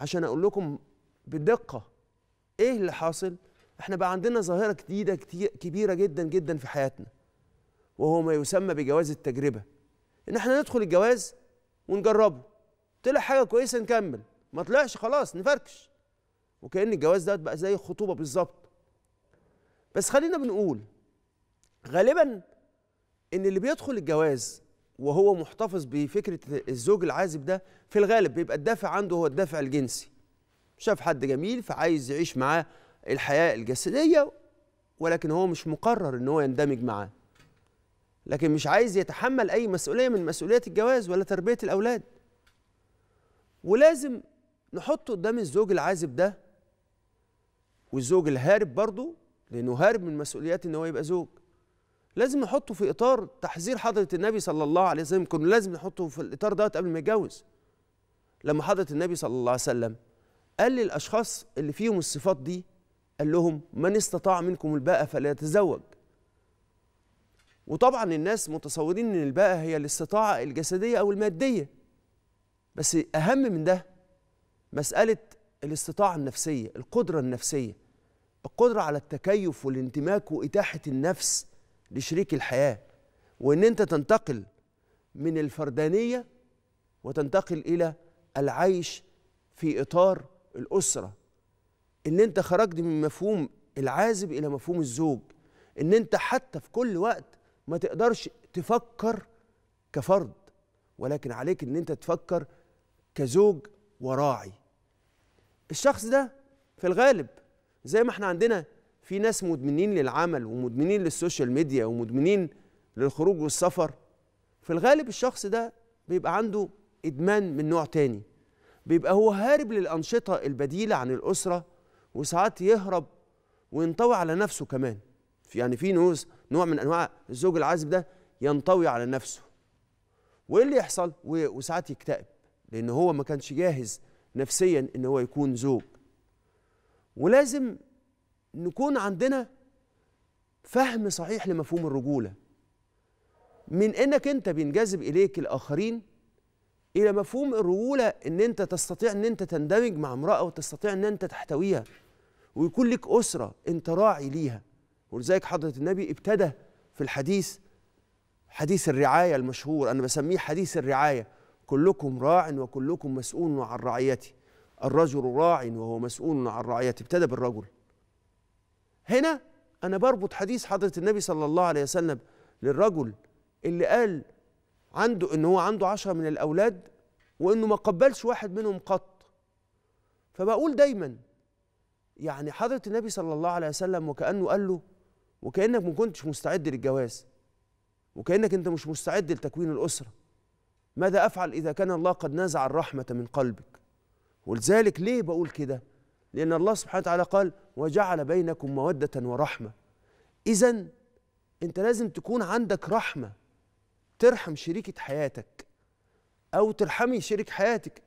عشان اقول لكم بدقه ايه اللي حاصل احنا بقى عندنا ظاهره جديده كتير كبيره جدا جدا في حياتنا وهو ما يسمى بجواز التجربه ان احنا ندخل الجواز ونجربه طلع حاجه كويسه نكمل ما طلعش خلاص نفركش وكان الجواز دوت بقى زي الخطوبه بالظبط بس خلينا بنقول غالبا ان اللي بيدخل الجواز وهو محتفظ بفكره الزوج العازب ده في الغالب بيبقى الدافع عنده هو الدافع الجنسي شاف حد جميل فعايز يعيش معاه الحياه الجسديه ولكن هو مش مقرر ان هو يندمج معاه لكن مش عايز يتحمل اي مسؤوليه من مسؤوليات الجواز ولا تربيه الاولاد ولازم نحط قدام الزوج العازب ده والزوج الهارب برضه لانه هارب من مسؤوليات ان هو يبقى زوج لازم نحطه في اطار تحذير حضره النبي صلى الله عليه وسلم كنا لازم نحطه في الاطار دوت قبل ما يتجوز لما حضره النبي صلى الله عليه وسلم قال للاشخاص اللي فيهم الصفات دي قال لهم من استطاع منكم الباءة فليتزوج وطبعا الناس متصورين ان الباءة هي الاستطاعة الجسدية او المادية بس اهم من ده مسألة الاستطاعة النفسية القدرة النفسية القدرة على التكيف والانتماك وإتاحة النفس لشريك الحياه وان انت تنتقل من الفردانيه وتنتقل الى العيش في اطار الاسره ان انت خرجت من مفهوم العازب الى مفهوم الزوج ان انت حتى في كل وقت ما تقدرش تفكر كفرد ولكن عليك ان انت تفكر كزوج وراعي الشخص ده في الغالب زي ما احنا عندنا في ناس مدمنين للعمل ومدمنين للسوشيال ميديا ومدمنين للخروج والسفر في الغالب الشخص ده بيبقى عنده إدمان من نوع تاني بيبقى هو هارب للأنشطة البديلة عن الأسرة وساعات يهرب وينطوي على نفسه كمان يعني في نوع من أنواع الزوج العازب ده ينطوي على نفسه وإيه اللي يحصل وساعات يكتئب لأن هو ما كانش جاهز نفسيا إن هو يكون زوج ولازم نكون عندنا فهم صحيح لمفهوم الرجولة من انك انت بينجذب اليك الاخرين الى مفهوم الرجولة ان انت تستطيع ان انت تندمج مع امرأة وتستطيع ان انت تحتويها ويكون لك أسرة انت راعي ليها ولذلك حضرة النبي ابتدى في الحديث حديث الرعاية المشهور أنا بسميه حديث الرعاية كلكم راع وكلكم مسؤول عن رعيته الرجل راع وهو مسؤول عن رعيته ابتدى بالرجل هنا انا بربط حديث حضره النبي صلى الله عليه وسلم للرجل اللي قال عنده ان هو عنده عشرة من الاولاد وانه ما قبلش واحد منهم قط فبقول دايما يعني حضره النبي صلى الله عليه وسلم وكانه قال له وكانك ما كنتش مستعد للجواز وكانك انت مش مستعد لتكوين الاسره ماذا افعل اذا كان الله قد نازع الرحمه من قلبك ولذلك ليه بقول كده لأن الله سبحانه وتعالى قال وجعل بينكم مودة ورحمة إذا أنت لازم تكون عندك رحمة ترحم شريكة حياتك أو ترحمي شريك حياتك